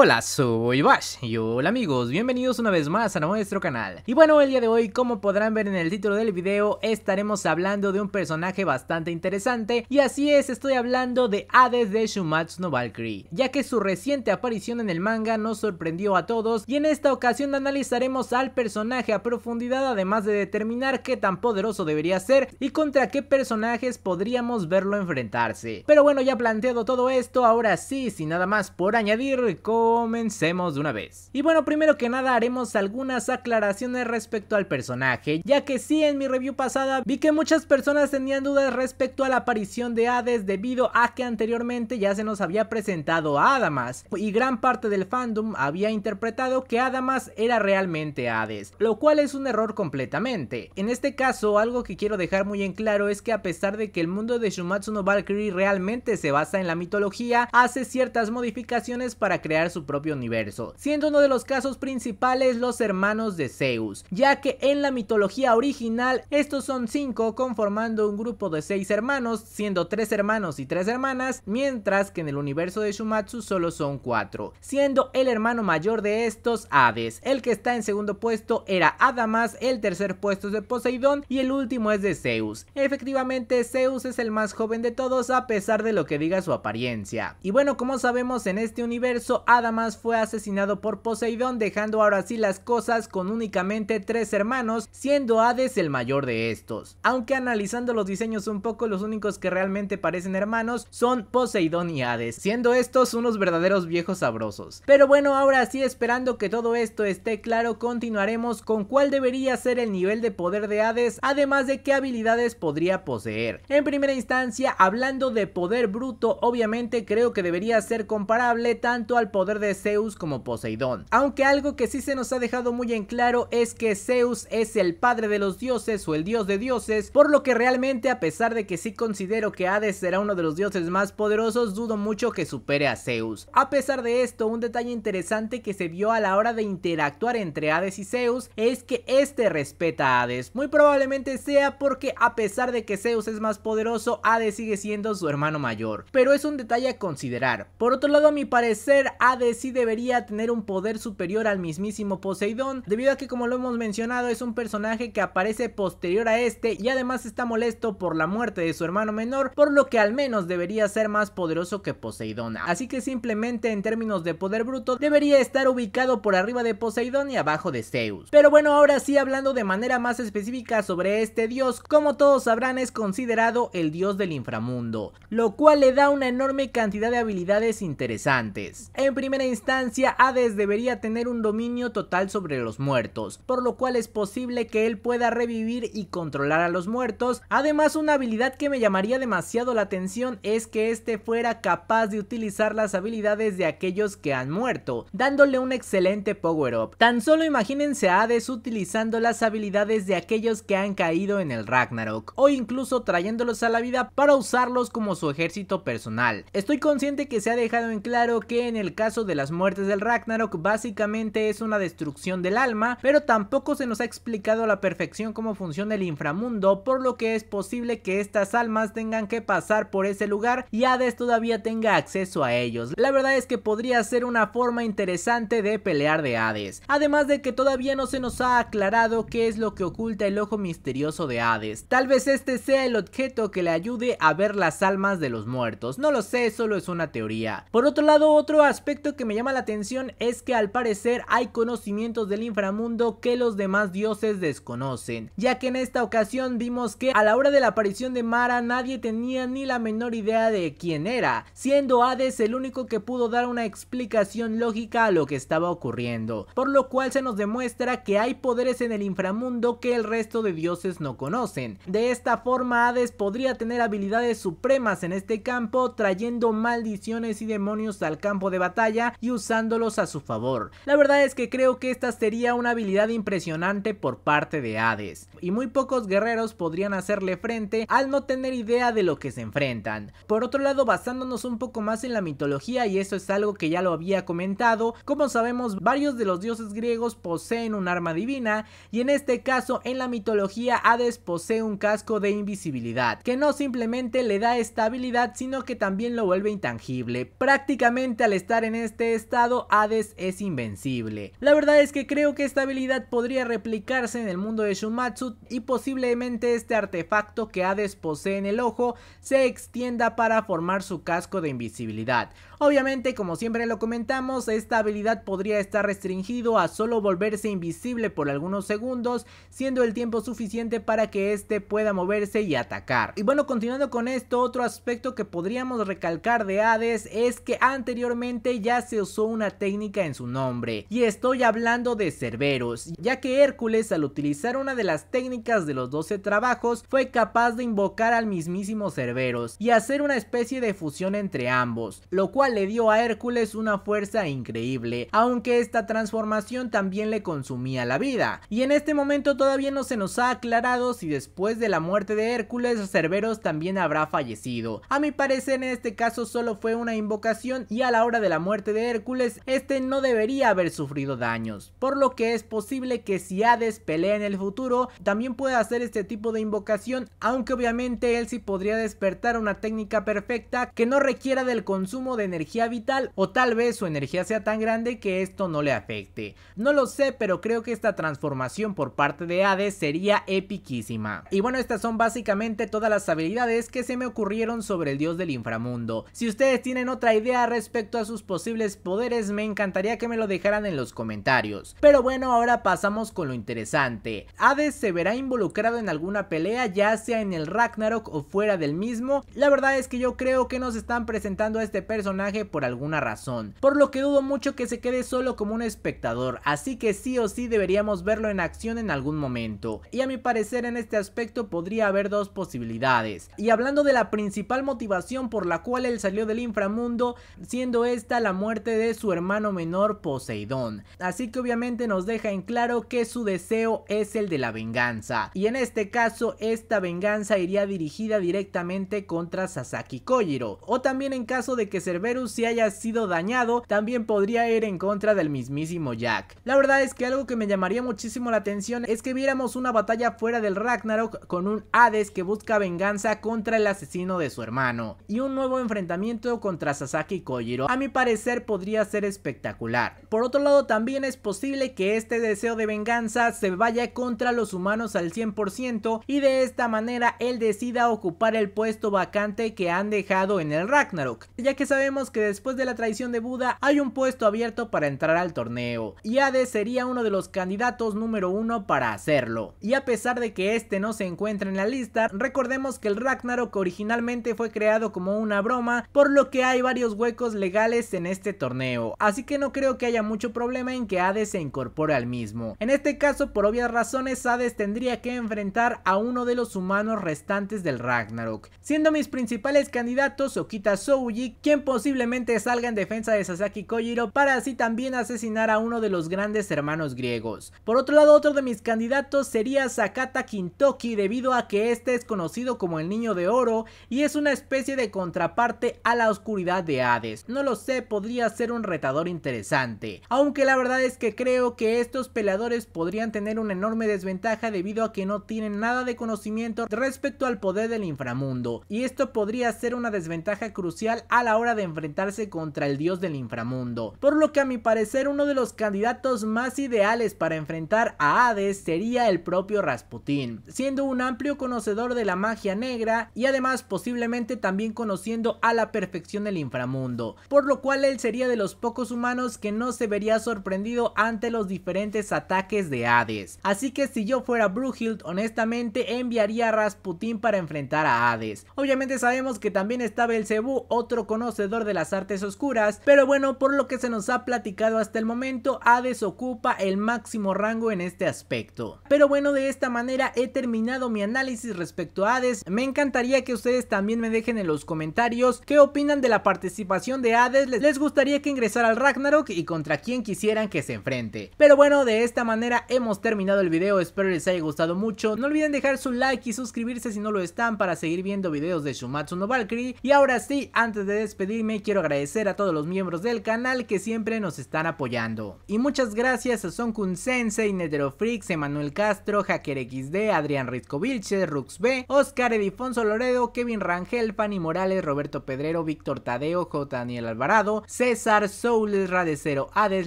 Hola, soy Bash y hola amigos, bienvenidos una vez más a nuestro canal. Y bueno, el día de hoy, como podrán ver en el título del video, estaremos hablando de un personaje bastante interesante y así es, estoy hablando de Hades de Shumatsu no Valkyrie, ya que su reciente aparición en el manga nos sorprendió a todos y en esta ocasión analizaremos al personaje a profundidad además de determinar qué tan poderoso debería ser y contra qué personajes podríamos verlo enfrentarse. Pero bueno, ya planteado todo esto, ahora sí, sin nada más por añadir, con comencemos de una vez. Y bueno, primero que nada haremos algunas aclaraciones respecto al personaje, ya que sí en mi review pasada vi que muchas personas tenían dudas respecto a la aparición de Hades debido a que anteriormente ya se nos había presentado a Adamas y gran parte del fandom había interpretado que Adamas era realmente Hades, lo cual es un error completamente. En este caso, algo que quiero dejar muy en claro es que a pesar de que el mundo de Shumatsu no Valkyrie realmente se basa en la mitología, hace ciertas modificaciones para crear su propio universo, siendo uno de los casos principales los hermanos de Zeus, ya que en la mitología original estos son cinco conformando un grupo de seis hermanos, siendo tres hermanos y tres hermanas, mientras que en el universo de Shumatsu solo son cuatro, siendo el hermano mayor de estos Hades, el que está en segundo puesto era Adamas, el tercer puesto es de Poseidón y el último es de Zeus. Efectivamente Zeus es el más joven de todos a pesar de lo que diga su apariencia. Y bueno, como sabemos en este universo Adam más fue asesinado por Poseidón dejando ahora sí las cosas con únicamente tres hermanos siendo Hades el mayor de estos. Aunque analizando los diseños un poco los únicos que realmente parecen hermanos son Poseidón y Hades siendo estos unos verdaderos viejos sabrosos. Pero bueno ahora sí esperando que todo esto esté claro continuaremos con cuál debería ser el nivel de poder de Hades además de qué habilidades podría poseer. En primera instancia hablando de poder bruto obviamente creo que debería ser comparable tanto al poder de Zeus como Poseidón. Aunque algo que sí se nos ha dejado muy en claro es que Zeus es el padre de los dioses o el dios de dioses, por lo que realmente a pesar de que sí considero que Hades será uno de los dioses más poderosos, dudo mucho que supere a Zeus. A pesar de esto, un detalle interesante que se vio a la hora de interactuar entre Hades y Zeus es que este respeta a Hades. Muy probablemente sea porque a pesar de que Zeus es más poderoso, Hades sigue siendo su hermano mayor. Pero es un detalle a considerar. Por otro lado, a mi parecer, Hades si debería tener un poder superior al mismísimo Poseidón, debido a que como lo hemos mencionado es un personaje que aparece posterior a este y además está molesto por la muerte de su hermano menor, por lo que al menos debería ser más poderoso que Poseidón, así que simplemente en términos de poder bruto debería estar ubicado por arriba de Poseidón y abajo de Zeus. Pero bueno, ahora sí hablando de manera más específica sobre este dios, como todos sabrán es considerado el dios del inframundo, lo cual le da una enorme cantidad de habilidades interesantes. En primer instancia, Hades debería tener un dominio total sobre los muertos, por lo cual es posible que él pueda revivir y controlar a los muertos. Además, una habilidad que me llamaría demasiado la atención es que este fuera capaz de utilizar las habilidades de aquellos que han muerto, dándole un excelente power-up. Tan solo imagínense a Hades utilizando las habilidades de aquellos que han caído en el Ragnarok, o incluso trayéndolos a la vida para usarlos como su ejército personal. Estoy consciente que se ha dejado en claro que en el caso de las muertes del Ragnarok básicamente es una destrucción del alma, pero tampoco se nos ha explicado la perfección cómo funciona el inframundo, por lo que es posible que estas almas tengan que pasar por ese lugar y Hades todavía tenga acceso a ellos. La verdad es que podría ser una forma interesante de pelear de Hades. Además de que todavía no se nos ha aclarado qué es lo que oculta el ojo misterioso de Hades. Tal vez este sea el objeto que le ayude a ver las almas de los muertos. No lo sé, solo es una teoría. Por otro lado, otro aspecto que me llama la atención es que al parecer hay conocimientos del inframundo que los demás dioses desconocen, ya que en esta ocasión vimos que a la hora de la aparición de Mara nadie tenía ni la menor idea de quién era, siendo Hades el único que pudo dar una explicación lógica a lo que estaba ocurriendo, por lo cual se nos demuestra que hay poderes en el inframundo que el resto de dioses no conocen. De esta forma Hades podría tener habilidades supremas en este campo trayendo maldiciones y demonios al campo de batalla y usándolos a su favor. La verdad es que creo que esta sería una habilidad impresionante por parte de Hades, y muy pocos guerreros podrían hacerle frente al no tener idea de lo que se enfrentan. Por otro lado, basándonos un poco más en la mitología, y eso es algo que ya lo había comentado, como sabemos varios de los dioses griegos poseen un arma divina, y en este caso en la mitología Hades posee un casco de invisibilidad, que no simplemente le da esta habilidad, sino que también lo vuelve intangible. Prácticamente al estar en este este estado, Hades es invencible. La verdad es que creo que esta habilidad podría replicarse en el mundo de Shumatsu y posiblemente este artefacto que Hades posee en el ojo se extienda para formar su casco de invisibilidad. Obviamente, como siempre lo comentamos, esta habilidad podría estar restringido a solo volverse invisible por algunos segundos, siendo el tiempo suficiente para que éste pueda moverse y atacar. Y bueno, continuando con esto, otro aspecto que podríamos recalcar de Hades es que anteriormente ya se usó una técnica en su nombre, y estoy hablando de Cerberus, ya que Hércules al utilizar una de las técnicas de los 12 trabajos fue capaz de invocar al mismísimo Cerberus y hacer una especie de fusión entre ambos, lo cual le dio a Hércules una fuerza increíble, aunque esta transformación también le consumía la vida, y en este momento todavía no se nos ha aclarado si después de la muerte de Hércules Cerberus también habrá fallecido, a mi parecer en este caso solo fue una invocación y a la hora de la muerte de Hércules, este no debería haber sufrido daños, por lo que es posible que si Hades pelea en el futuro, también pueda hacer este tipo de invocación, aunque obviamente él sí podría despertar una técnica perfecta que no requiera del consumo de energía vital o tal vez su energía sea tan grande que esto no le afecte. No lo sé, pero creo que esta transformación por parte de Hades sería epiquísima. Y bueno, estas son básicamente todas las habilidades que se me ocurrieron sobre el dios del inframundo. Si ustedes tienen otra idea respecto a sus posibilidades, poderes me encantaría que me lo dejaran en los comentarios. Pero bueno, ahora pasamos con lo interesante. Hades se verá involucrado en alguna pelea ya sea en el Ragnarok o fuera del mismo. La verdad es que yo creo que nos están presentando a este personaje por alguna razón. Por lo que dudo mucho que se quede solo como un espectador. Así que sí o sí deberíamos verlo en acción en algún momento. Y a mi parecer en este aspecto podría haber dos posibilidades. Y hablando de la principal motivación por la cual él salió del inframundo, siendo esta la muerte de su hermano menor Poseidón. Así que obviamente nos deja en claro que su deseo es el de la venganza. Y en este caso esta venganza iría dirigida directamente contra Sasaki Kojiro. O también en caso de que Cerberus se haya sido dañado, también podría ir en contra del mismísimo Jack. La verdad es que algo que me llamaría muchísimo la atención es que viéramos una batalla fuera del Ragnarok con un Hades que busca venganza contra el asesino de su hermano. Y un nuevo enfrentamiento contra Sasaki Kojiro. A mi parecer podría ser espectacular. Por otro lado también es posible que este deseo de venganza se vaya contra los humanos al 100% y de esta manera él decida ocupar el puesto vacante que han dejado en el Ragnarok, ya que sabemos que después de la traición de Buda hay un puesto abierto para entrar al torneo y Hades sería uno de los candidatos número uno para hacerlo. Y a pesar de que este no se encuentra en la lista, recordemos que el Ragnarok originalmente fue creado como una broma, por lo que hay varios huecos legales en este este torneo, así que no creo que haya mucho problema en que Hades se incorpore al mismo. En este caso, por obvias razones, Hades tendría que enfrentar a uno de los humanos restantes del Ragnarok, siendo mis principales candidatos Okita Souji, quien posiblemente salga en defensa de Sasaki Kojiro para así también asesinar a uno de los grandes hermanos griegos. Por otro lado, otro de mis candidatos sería Sakata Kintoki debido a que este es conocido como el Niño de Oro y es una especie de contraparte a la oscuridad de Hades. No lo sé, podría ser un retador interesante, aunque la verdad es que creo que estos peleadores podrían tener una enorme desventaja debido a que no tienen nada de conocimiento respecto al poder del inframundo, y esto podría ser una desventaja crucial a la hora de enfrentarse contra el dios del inframundo, por lo que a mi parecer uno de los candidatos más ideales para enfrentar a Hades sería el propio Rasputin siendo un amplio conocedor de la magia negra y además posiblemente también conociendo a la perfección Del inframundo, por lo cual el sería de los pocos humanos que no se vería sorprendido ante los diferentes ataques de Hades. Así que si yo fuera Brughild, honestamente enviaría a Rasputin para enfrentar a Hades. Obviamente sabemos que también el Belcebú, otro conocedor de las artes oscuras, pero bueno, por lo que se nos ha platicado hasta el momento, Hades ocupa el máximo rango en este aspecto. Pero bueno, de esta manera he terminado mi análisis respecto a Hades. Me encantaría que ustedes también me dejen en los comentarios qué opinan de la participación de Hades. ¿Les gustaría que ingresara al Ragnarok y contra quien quisieran que se enfrente. Pero bueno, de esta manera hemos terminado el video, espero les haya gustado mucho. No olviden dejar su like y suscribirse si no lo están para seguir viendo videos de Shumatsu no Valkyrie. Y ahora sí, antes de despedirme quiero agradecer a todos los miembros del canal que siempre nos están apoyando. Y muchas gracias a Son Kun Sensei, Freaks Emanuel Castro, Hacker XD, Adrián Rizco Ruxb, Rux B, Oscar Edifonso Loredo, Kevin Rangel, Fanny Morales, Roberto Pedrero, Víctor Tadeo, J. Daniel Alvarado, César, Soules, Radecero, Hades,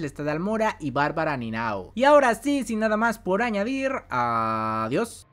Lestad Almora y Bárbara Ninao. Y ahora sí, sin nada más por añadir, adiós.